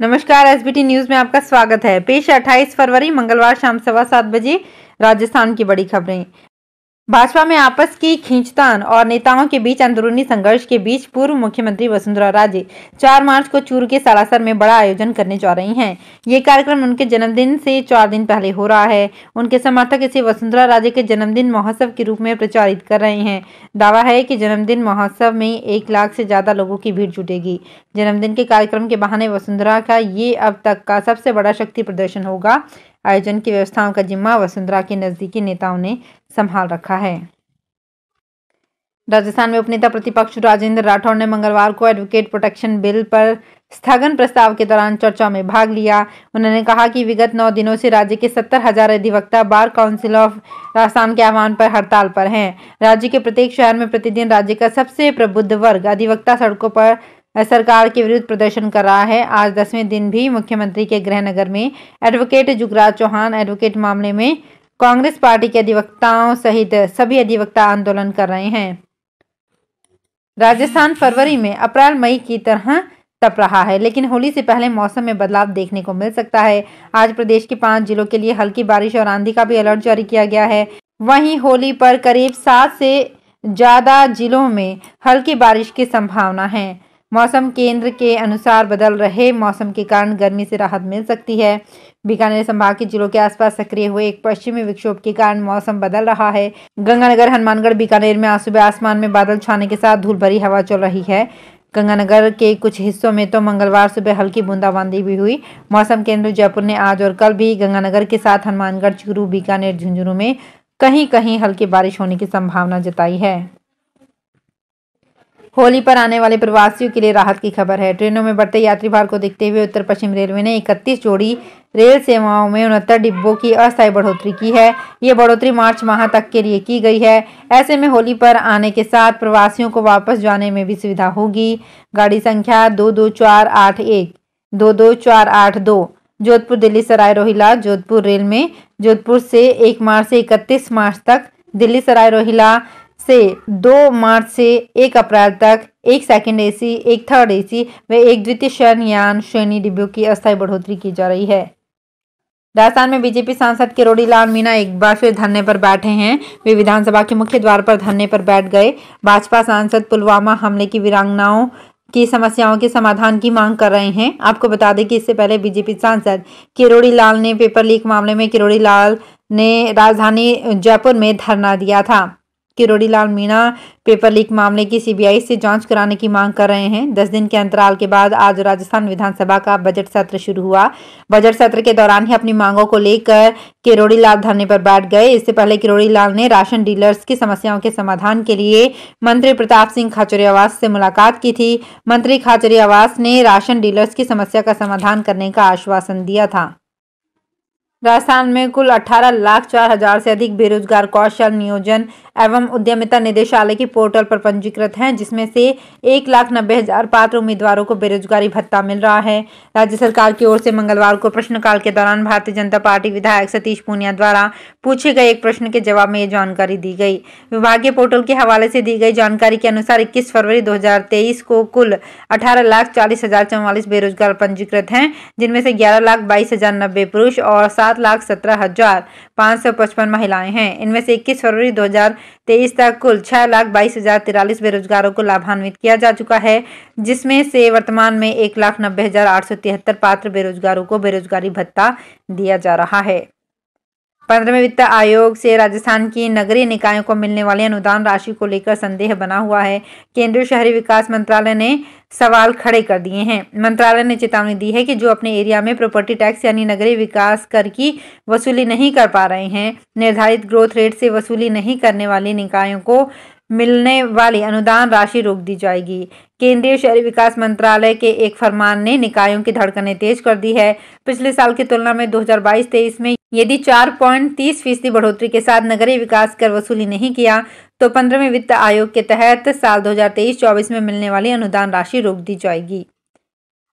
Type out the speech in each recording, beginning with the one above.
नमस्कार SBT news में आपका स्वागत है पेश 28 फरवरी मंगलवार शाम सवा सात बजे राजस्थान की बड़ी खबरें भाजपा में आपस की खींचतान और नेताओं के बीच अंदरूनी संघर्ष के बीच पूर्व मुख्यमंत्री वसुंधरा राजे 4 मार्च को चूरू के सालासर में बड़ा आयोजन करने जा रही हैं ये कार्यक्रम उनके जन्मदिन से चार दिन पहले हो रहा है उनके समर्थक इसे वसुंधरा राजे के जन्मदिन महोत्सव के रूप में प्रचारित कर रहे हैं दावा है की जन्मदिन महोत्सव में एक लाख से ज्यादा लोगों की भीड़ जुटेगी जन्मदिन के कार्यक्रम के बहाने वसुंधरा का ये अब तक का सबसे बड़ा शक्ति प्रदर्शन होगा आयोजन की व्यवस्थाओं का जिम्मा वसुंधरा के नज़दीकी नेताओं ने संभाल रखा है राजस्थान में उपनेता प्रतिपक्ष राजेंद्र राठौड़ ने मंगलवार को एडवोकेट प्रोटेक्शन बिल पर स्थगन प्रस्ताव के दौरान चर्चा में भाग लिया उन्होंने कहा कि विगत नौ दिनों से राज्य के सत्तर हजार अधिवक्ता बार काउंसिल ऑफ राजस्थान के आह्वान पर हड़ताल पर हैं राज्य के प्रत्येक शहर में प्रतिदिन राज्य का सबसे प्रबुद्ध वर्ग अधिवक्ता सड़कों पर सरकार के विरुद्ध प्रदर्शन कर रहा है आज दसवें दिन भी मुख्यमंत्री के गृहनगर में एडवोकेट जुगराज चौहान एडवोकेट मामले में कांग्रेस पार्टी के अधिवक्ताओं सहित सभी अधिवक्ता आंदोलन कर रहे हैं राजस्थान फरवरी में अप्रैल मई की तरह तप रहा है लेकिन होली से पहले मौसम में बदलाव देखने को मिल सकता है आज प्रदेश के पांच जिलों के लिए हल्की बारिश और आंधी का भी अलर्ट जारी किया गया है वहीं होली पर करीब सात से ज़्यादा जिलों में हल्की बारिश की संभावना है मौसम केंद्र के अनुसार बदल रहे मौसम के कारण गर्मी से राहत मिल सकती है बीकानेर संभाग के जिलों के आसपास सक्रिय हुए एक पश्चिमी विक्षोभ के कारण मौसम बदल रहा है गंगानगर हनुमानगढ़ बीकानेर में आज सुबह आसमान में बादल छाने के साथ धूल भरी हवा चल रही है गंगानगर के कुछ हिस्सों में तो मंगलवार सुबह हल्की बूंदाबांदी भी हुई मौसम केंद्र जयपुर ने आज और कल भी गंगानगर के साथ हनुमानगढ़ चुरू बीकानेर झुंझुनू में कहीं कहीं हल्की बारिश होने की संभावना जताई है होली पर आने वाले प्रवासियों के लिए राहत की खबर है ट्रेनों में बढ़ते यात्री भार को देखते हुए उत्तर पश्चिम रेलवे ने 31 जोड़ी रेल सेवाओं में उनहत्तर डिब्बों की अस्थायी बढ़ोतरी की है ये बढ़ोतरी मार्च माह तक के लिए की गई है ऐसे में होली पर आने के साथ प्रवासियों को वापस जाने में भी सुविधा होगी गाड़ी संख्या दो दो चार आठ एक दो दो चार आठ दो जोधपुर दिल्ली सराय रोहिला जोधपुर रेल में जोधपुर से एक मार्च से इकतीस मार्च तक दिल्ली सराय रोहिला से दो मार्च से एक अप्रैल तक एक सेकेंड एसी एक थर्ड एसी व एक द्वितीय शयनयान श्रेणी डिब्बों की अस्थायी बढ़ोतरी की जा रही है राजस्थान में बीजेपी सांसद किरोड़ी लाल मीणा एक बार फिर धरने पर बैठे हैं वे विधानसभा के मुख्य द्वार पर धरने पर बैठ गए भाजपा सांसद पुलवामा हमले की वीरांगनाओं की समस्याओं के समाधान की मांग कर रहे हैं आपको बता दें कि इससे पहले बीजेपी सांसद किरोड़ी लाल ने पेपर लीक मामले में किरोड़ी लाल ने राजधानी जयपुर में धरना दिया था किरोड़ी लाल मीणा पेपर लीक मामले की सीबीआई से जांच कराने की मांग कर रहे हैं दस दिन के अंतराल के बाद आज राजस्थान विधानसभा का बजट सत्र शुरू हुआ बजट सत्र के दौरान ही अपनी मांगों को लेकर किरोड़ी लाल धरने पर बैठ गए इससे पहले किरोड़ी लाल ने राशन डीलर्स की समस्याओं के समाधान के लिए मंत्री प्रताप सिंह खाचरियावास से मुलाकात की थी मंत्री खाचरियावास ने राशन डीलर्स की समस्या का समाधान करने का आश्वासन दिया था राजस्थान में कुल 18 लाख चार हजार से अधिक बेरोजगार कौशल नियोजन एवं उद्यमिता निदेशालय के पोर्टल पर पंजीकृत हैं जिसमें से एक लाख नब्बे हजार पात्र उम्मीदवारों को बेरोजगारी भत्ता मिल रहा है राज्य सरकार की ओर से मंगलवार को प्रश्नकाल के दौरान भारतीय जनता पार्टी विधायक सतीश पूनिया द्वारा पूछे गए एक प्रश्न के जवाब में ये जानकारी दी गई विभागीय पोर्टल के हवाले से दी गई जानकारी के अनुसार इक्कीस फरवरी दो को कुल अठारह लाख चालीस हजार चौवालीस बेरोजगार पंजीकृत हैं जिनमें से ग्यारह लाख बाईस हजार नब्बे पुरुष और सात सात लाख सत्रह हजार पाँच सौ पचपन महिलाएं हैं इनमें से इक्कीस फरवरी 2023 तक कुल छह लाख बाईस हजार तिरालीस बेरोजगारों को लाभान्वित किया जा चुका है जिसमें से वर्तमान में एक लाख नब्बे हजार आठ सौ तिहत्तर पात्र बेरोजगारों को बेरोजगारी भत्ता दिया जा रहा है पंद्रहवें वित्त आयोग से राजस्थान की नगरीय निकायों को मिलने वाली अनुदान राशि को लेकर संदेह बना हुआ है केंद्रीय शहरी विकास मंत्रालय ने सवाल खड़े कर दिए हैं मंत्रालय ने चेतावनी दी है कि जो अपने एरिया में प्रॉपर्टी टैक्स यानी नगरीय विकास कर की वसूली नहीं कर पा रहे हैं निर्धारित ग्रोथ रेट से वसूली नहीं करने वाले निकायों को मिलने वाली अनुदान राशि रोक दी जाएगी केंद्रीय शहरी विकास मंत्रालय के एक फरमान ने निकायों की धड़कनें तेज कर दी है पिछले साल की तुलना में 2022-23 में यदि 4.30 फीसदी बढ़ोतरी के साथ नगरीय विकास कर वसूली नहीं किया तो पंद्रहवें वित्त आयोग के तहत साल 2023-24 में मिलने वाली अनुदान राशि रोक दी जाएगी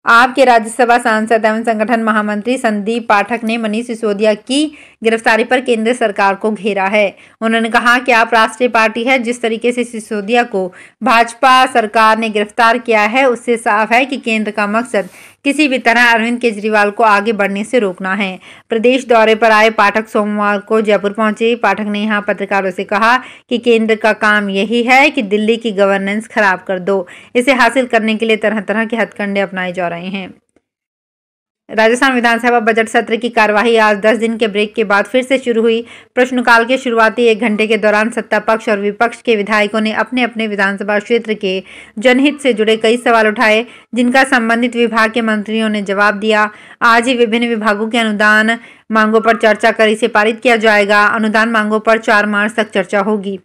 आप के राज्यसभा सांसद एवं संगठन महामंत्री संदीप पाठक ने मनीष सिसोदिया की गिरफ्तारी पर केंद्र सरकार को घेरा है उन्होंने कहा कि आप राष्ट्रीय पार्टी है जिस तरीके से सिसोदिया को भाजपा सरकार ने गिरफ्तार किया है उससे साफ है कि केंद्र का मकसद किसी भी तरह अरविंद केजरीवाल को आगे बढ़ने से रोकना है प्रदेश दौरे पर आए पाठक सोमवार को जयपुर पहुंचे पाठक ने यहाँ पत्रकारों से कहा कि केंद्र का काम यही है कि दिल्ली की गवर्नेंस खराब कर दो इसे हासिल करने के लिए तरह तरह के हथकंडे अपनाए जा रहे हैं राजस्थान विधानसभा बजट सत्र की कार्यवाही आज 10 दिन के ब्रेक के बाद फिर से शुरू हुई प्रश्नकाल के शुरुआती एक घंटे के दौरान सत्ता पक्ष और विपक्ष के विधायकों ने अपने अपने विधानसभा क्षेत्र के जनहित से जुड़े कई सवाल उठाए जिनका संबंधित विभाग के मंत्रियों ने जवाब दिया आज ही विभिन्न विभागों के अनुदान मांगों पर चर्चा कर इसे पारित किया जाएगा अनुदान मांगों पर चार मार्च तक चर्चा होगी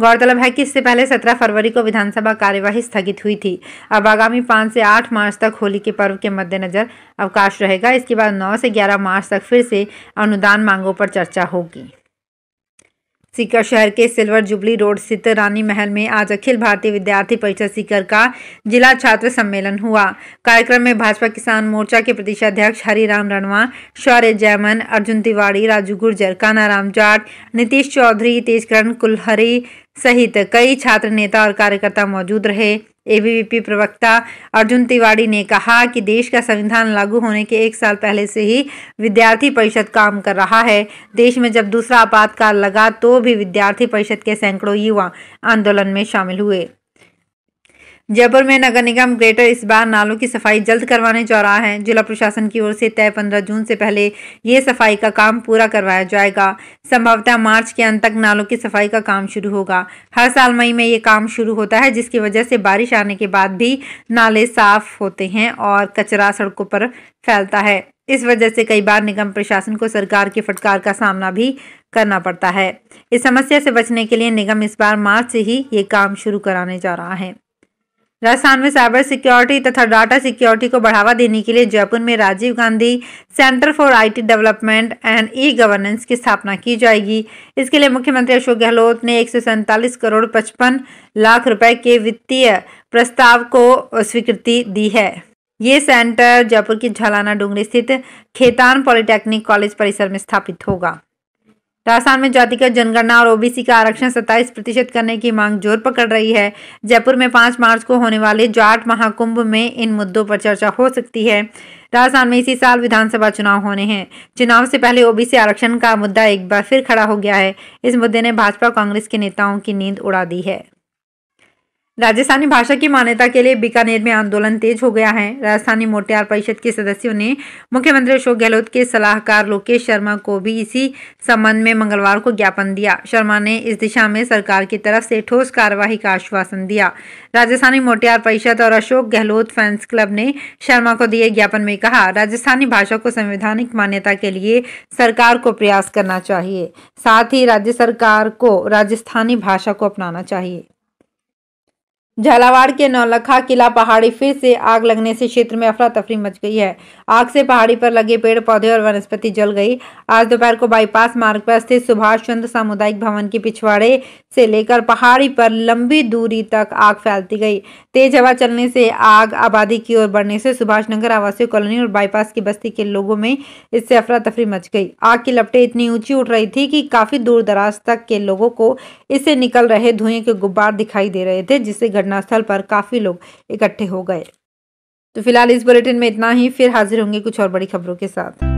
गौरतलब है कि इससे पहले सत्रह फरवरी को विधानसभा कार्यवाही स्थगित हुई थी अब आगामी पाँच से आठ मार्च तक होली के पर्व के मद्देनजर अवकाश रहेगा इसके बाद नौ से ग्यारह मार्च तक फिर से अनुदान मांगों पर चर्चा होगी सीकर शहर के सिल्वर जुबली रोड स्थित रानी महल में आज अखिल भारतीय विद्यार्थी परिषद सीकर का जिला छात्र सम्मेलन हुआ कार्यक्रम में भाजपा किसान मोर्चा के प्रदेशाध्यक्ष हरिराम रणवा शौर्य जयमन अर्जुन तिवारी राजू गुर्जर कानाराम जाट नीतीश चौधरी तेजकरण कुलहरी सहित कई छात्र नेता और कार्यकर्ता मौजूद रहे एबीवीपी प्रवक्ता अर्जुन तिवाड़ी ने कहा कि देश का संविधान लागू होने के एक साल पहले से ही विद्यार्थी परिषद काम कर रहा है देश में जब दूसरा आपातकाल लगा तो भी विद्यार्थी परिषद के सैकड़ों युवा आंदोलन में शामिल हुए जयपुर में नगर निगम ग्रेटर इस बार नालों की सफाई जल्द करवाने जा रहा है जिला प्रशासन की ओर से तय 15 जून से पहले ये सफाई का काम पूरा करवाया जाएगा संभवतः मार्च के अंत तक नालों की सफाई का काम शुरू होगा हर साल मई में ये काम शुरू होता है जिसकी वजह से बारिश आने के बाद भी नाले साफ होते हैं और कचरा सड़कों पर फैलता है इस वजह से कई बार निगम प्रशासन को सरकार की फटकार का सामना भी करना पड़ता है इस समस्या से बचने के लिए निगम इस बार मार्च से ही ये काम शुरू कराने जा रहा है राजस्थान में साइबर सिक्योरिटी तथा डाटा सिक्योरिटी को बढ़ावा देने के लिए जयपुर में Rajiv Gandhi centre for IT development and e governance की स्थापना की जाएगी इसके लिए मुख्यमंत्री अशोक गहलोत ने एक करोड़ पचपन लाख रुपए के वित्तीय प्रस्ताव को स्वीकृति दी है ये सेंटर जयपुर की झलाना डूंगरी स्थित खेतान पॉलिटेक्निक कॉलेज परिसर में स्थापित होगा राजस्थान में जातिगत जनगणना और ओबीसी का आरक्षण सत्ताईस प्रतिशत करने की मांग जोर पकड़ रही है जयपुर में पांच मार्च को होने वाले जाट महाकुंभ में इन मुद्दों पर चर्चा हो सकती है राजस्थान में इसी साल विधानसभा चुनाव होने हैं चुनाव से पहले ओबीसी आरक्षण का मुद्दा एक बार फिर खड़ा हो गया है इस मुद्दे ने भाजपा कांग्रेस के नेताओं की नींद उड़ा दी है राजस्थानी भाषा की मान्यता के लिए बीकानेर में आंदोलन तेज हो गया है राजस्थानी मोटियार परिषद के सदस्यों ने मुख्यमंत्री अशोक गहलोत के सलाहकार लोकेश शर्मा को भी इसी संबंध में मंगलवार को ज्ञापन दिया शर्मा ने इस दिशा में सरकार की तरफ से ठोस कार्यवाही का आश्वासन दिया राजस्थानी मोटियार परिषद और अशोक गहलोत फैंस क्लब ने शर्मा को दिए ज्ञापन में कहा राजस्थानी भाषा को संवैधानिक मान्यता के लिए सरकार को प्रयास करना चाहिए साथ ही राज्य सरकार को राजस्थानी भाषा को अपनाना चाहिए झालावाड़ के नौलखा किला पहाड़ी फिर से आग लगने से क्षेत्र में अफरा तफरी मच गई है आग से पहाड़ी पर लगे पेड़ पौधे और वनस्पति जल गई आज दोपहर को बाईपास मार्ग पर स्थित सुभाष चंद्र सामुदायिक भवन के पिछवाड़े से लेकर पहाड़ी पर लंबी दूरी तक आग फैलती गई तेज हवा चलने से आग आबादी की ओर बढ़ने से सुभाष नगर आवासीय कॉलोनी और बाईपास की बस्ती के लोगों में इससे अफरा तफरी मच गई आग की लपटे इतनी ऊंची उठ रही थी कि काफी दूर दराज तक के लोगों को इससे निकल रहे धुएं के गुब्बार दिखाई दे रहे थे जिससे स्थल पर काफ़ी लोग इकट्ठे हो गए तो फिलहाल इस बुलेटिन में इतना ही फिर हाजिर होंगे कुछ और बड़ी खबरों के साथ